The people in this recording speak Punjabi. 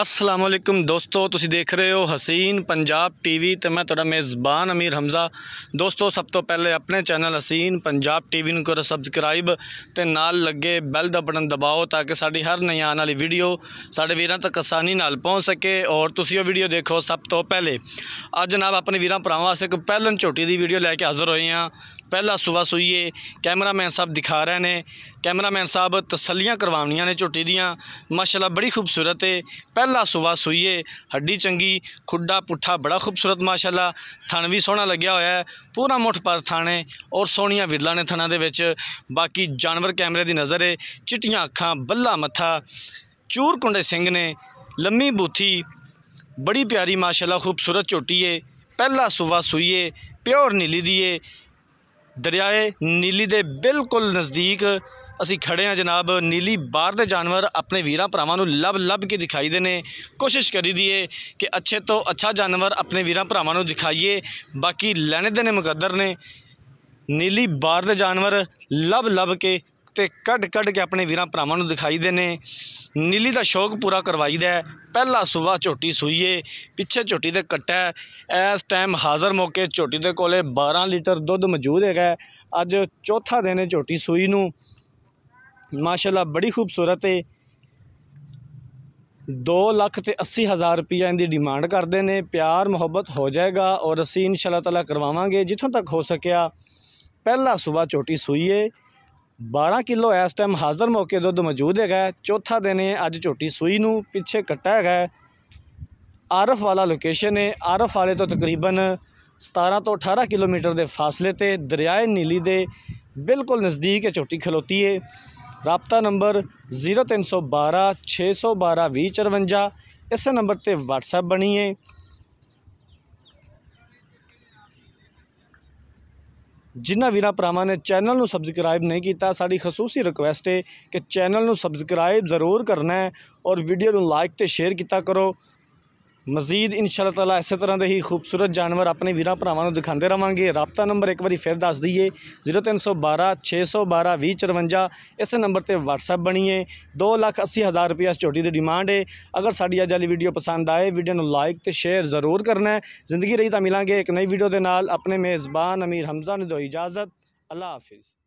ਅਸਲਾਮ ਅਲੈਕਮ ਦੋਸਤੋ ਤੁਸੀਂ ਦੇਖ ਰਹੇ ਹੋ ਹਸੀਨ ਪੰਜਾਬ ਟੀਵੀ ਤੇ ਮੈਂ ਤੁਹਾਡਾ ਮੇਜ਼ਬਾਨ ਅਮੀਰ ਹਮਜ਼ਾ ਦੋਸਤੋ ਸਭ ਤੋਂ ਪਹਿਲੇ ਆਪਣੇ ਚੈਨਲ ਹਸੀਨ ਪੰਜਾਬ ਟੀਵੀ ਨੂੰ ਕਰੋ ਸਬਸਕ੍ਰਾਈਬ ਤੇ ਨਾਲ ਲੱਗੇ ਬੈਲ ਦਾ ਬਟਨ ਦਬਾਓ ਤਾਂ ਕਿ ਸਾਡੀ ਹਰ ਨਈ ਆਉਣ ਵਾਲੀ ਵੀਡੀਓ ਸਾਡੇ ਵੀਰਾਂ ਤੱਕ ਆਸਾਨੀ ਨਾਲ ਪਹੁੰਚ ਸਕੇ ਔਰ ਤੁਸੀਂ ਉਹ ਵੀਡੀਓ ਦੇਖੋ ਸਭ ਤੋਂ ਪਹਿਲੇ ਅੱਜ ਜਨਾਬ ਆਪਣੇ ਵੀਰਾਂ ਭਰਾਵਾਂ ਵਾਸਤੇ ਇੱਕ ਪਹਿਲਨ ਝੋਟੀ ਦੀ ਵੀਡੀਓ ਲੈ ਕੇ ਹਾਜ਼ਰ ਹੋਏ ਆਂ ਪਹਿਲਾ ਸੁਬਾ ਸੋਈਏ ਕੈਮਰਾਮੈਨ ਸਾਹਿਬ ਦਿਖਾ ਰਹੇ ਨੇ ਕੈਮਰਾਮੈਨ ਸਾਹਿਬ ਤਸੱਲੀਆਂ ਕਰਵਾਉਣੀਆਂ ਨੇ ਝੋਟੀ ਦੀਆਂ ਮਾਸ਼ਾਅੱਲਾ ਬੜੀ ਖੂਬਸੂਰਤ ਹੈ ਪਹਿਲਾ ਸੁਬਾ ਸੋਈਏ ਹੱਡੀ ਚੰਗੀ ਖੁੱਡਾ ਪੁੱਠਾ ਬੜਾ ਖੂਬਸੂਰਤ ਮਾਸ਼ਾਅੱਲਾ ਥਣ ਵੀ ਸੋਹਣਾ ਲੱਗਿਆ ਹੋਇਆ ਹੈ ਪੂਰਾ ਮੁੱਠ ਪਰ ਥਾਣੇ ਔਰ ਸੋਹਣੀਆਂ ਵਿਦਲਾ ਨੇ ਥਣਾ ਦੇ ਵਿੱਚ ਬਾਕੀ ਜਾਨਵਰ ਕੈਮਰੇ ਦੀ ਨਜ਼ਰ ਹੈ ਚਿੱਟੀਆਂ ਅੱਖਾਂ ਬੱਲਾ ਮੱਥਾ ਚੂਰ ਕੁੰਡੇ ਸਿੰਘ ਨੇ ਲੰਮੀ ਬੂਥੀ ਬੜੀ ਪਿਆਰੀ ਮਾਸ਼ਾਅੱਲਾ ਖੂਬਸੂਰਤ ਝੋਟੀ ਏ ਪਹਿਲਾ ਸੁਬਾ ਸੋਈਏ ਪਿਓਰ ਨੀਲੀ ਦੀਏ ਦਰਿਆਏ ਨੀਲੀ ਦੇ ਬਿਲਕੁਲ ਨਜ਼ਦੀਕ ਅਸੀਂ ਖੜੇ ਆ ਜਨਾਬ ਨੀਲੀ ਬਾਹਰ ਦੇ ਜਾਨਵਰ ਆਪਣੇ ਵੀਰਾਂ ਭਰਾਵਾਂ ਨੂੰ ਲੱਭ ਲੱਭ ਕੇ ਦਿਖਾਈ ਦੇ ਨੇ ਕੋਸ਼ਿਸ਼ ਕਰੀ ਦੀਏ ਕਿ ਅੱਛੇ ਤੋਂ ਅੱਛਾ ਜਾਨਵਰ ਆਪਣੇ ਵੀਰਾਂ ਭਰਾਵਾਂ ਨੂੰ ਦਿਖਾਈਏ ਬਾਕੀ ਲੈਣੇ ਨੇ ਮੁਕੱਦਰ ਨੇ ਨੀਲੀ ਬਾਹਰ ਦੇ ਜਾਨਵਰ ਲੱਭ ਲੱਭ ਕੇ ਤੇ ਕੱਢ ਕੱਢ ਕੇ ਆਪਣੇ ਵੀਰਾਂ ਭਰਾਵਾਂ ਨੂੰ ਦਿਖਾਈ ਦੇ ਨੇ ਨੀਲੀ ਦਾ ਸ਼ੌਕ ਪੂਰਾ ਕਰਵਾਈਦਾ ਪਹਿਲਾ ਸੂਆ ਝੋਟੀ ਸੂਈਏ ਪਿੱਛੇ ਝੋਟੀ ਦੇ ਕੱਟਾ ਇਸ ਟਾਈਮ ਹਾਜ਼ਰ ਮੌਕੇ ਝੋਟੀ ਦੇ ਕੋਲੇ 12 ਲੀਟਰ ਦੁੱਧ ਮੌਜੂਦ ਹੈਗਾ ਅੱਜ ਚੌਥਾ ਦਿਨ ਹੈ ਝੋਟੀ ਸੂਈ ਨੂੰ ਮਾਸ਼ਾਅੱਲਾ ਬੜੀ ਖੂਬਸੂਰਤ ਹੈ 2 ਲੱਖ ਤੇ 80 ਹਜ਼ਾਰ ਰੁਪਈਆ ਇਹਦੀ ਡਿਮਾਂਡ ਕਰਦੇ ਨੇ ਪਿਆਰ ਮੁਹੱਬਤ ਹੋ ਜਾਏਗਾ ਔਰ ਅਸੀਂ ਇਨਸ਼ਾਅੱਲਾ ਤਾਲਾ ਕਰਵਾਵਾਂਗੇ ਜਿੱਥੋਂ ਤੱਕ ਹੋ ਸਕਿਆ ਪਹਿਲਾ ਸੂਬਾ ਚੋਟੀ ਸੂਈਏ 12 ਕਿਲੋ ਇਸ ਟਾਈਮ ਹਾਜ਼ਰ ਮੌਕੇ ਦੁੱਧ ਮੌਜੂਦ ਹੈਗਾ ਚੌਥਾ ਦਿਨ ਹੈ ਅੱਜ ਝੋਟੀ ਸੂਈ ਨੂੰ ਪਿੱਛੇ ਕੱਟਾ ਹੈਗਾ ਆਰਫ ਵਾਲਾ ਲੋਕੇਸ਼ਨ ਹੈ ਆਰਫ ਵਾਲੇ ਤੋਂ ਤਕਰੀਬਨ 17 ਤੋਂ 18 ਕਿਲੋਮੀਟਰ ਦੇ ਫਾਸਲੇ ਤੇ ਦਰਿਆਏ ਨੀਲੀ ਦੇ ਬਿਲਕੁਲ ਨਜ਼ਦੀਕ ਹੈ ਝੋਟੀ ਖਲੋਤੀ ਹੈ ਰਾਪਤਾ ਨੰਬਰ 0312 612 2054 ਇਸੇ ਨੰਬਰ ਤੇ WhatsApp ਬਣੀ ਹੈ ਜਿਨ੍ਹਾਂ ਵੀਰਾਂ ਭਰਾਵਾਂ ਨੇ ਚੈਨਲ ਨੂੰ ਸਬਸਕ੍ਰਾਈਬ ਨਹੀਂ ਕੀਤਾ ਸਾਡੀ ਖਸੂਸੀ ਰਿਕੁਐਸਟ ਹੈ ਕਿ ਚੈਨਲ ਨੂੰ ਸਬਸਕ੍ਰਾਈਬ ਜ਼ਰੂਰ ਕਰਨਾ ਹੈ ਔਰ ਵੀਡੀਓ ਨੂੰ ਲਾਈਕ ਤੇ ਸ਼ੇਅਰ ਕੀਤਾ ਕਰੋ ਮਜ਼ੀਦ ਇਨਸ਼ਾਅੱਲਾ ਤਾਲਾ ਇਸੇ ਤਰ੍ਹਾਂ ਦੇ ਹੀ ਖੂਬਸੂਰਤ ਜਾਨਵਰ ਆਪਣੇ ਵੀਰਾਂ ਭਰਾਵਾਂ ਨੂੰ ਦਿਖਾਉਂਦੇ ਰਵਾਂਗੇ ਰਾਬਤਾ ਨੰਬਰ ਇੱਕ ਵਾਰੀ ਫਿਰ ਦੱਸ ਦਈਏ 0312 612 2054 ਇਸੇ ਨੰਬਰ ਤੇ WhatsApp ਬਣੀਏ 280000 ਰੁਪਏ ਇਸ ਝੋਟੀ ਦੀ ਡਿਮਾਂਡ ਹੈ ਅਗਰ ਸਾਡੀ ਅੱਜ ਵਾਲੀ ਵੀਡੀਓ ਪਸੰਦ ਆਏ ਵੀਡੀਓ ਨੂੰ ਲਾਈਕ ਤੇ ਸ਼ੇਅਰ ਜ਼ਰੂਰ ਕਰਨਾ ਹੈ ਜ਼ਿੰਦਗੀ ਰਹੀ ਤਾਂ ਮਿਲਾਂਗੇ ਇੱਕ ਨਈ ਵੀਡੀਓ ਦੇ ਨਾਲ ਆਪਣੇ ਮੇਜ਼ਬਾਨ ਅਮੀਰ ਹਮਜ਼ਾ ਨੂੰ ਦਿਓ ਇਜਾਜ਼ਤ ਅੱਲਾ ਹਾਫਿਜ਼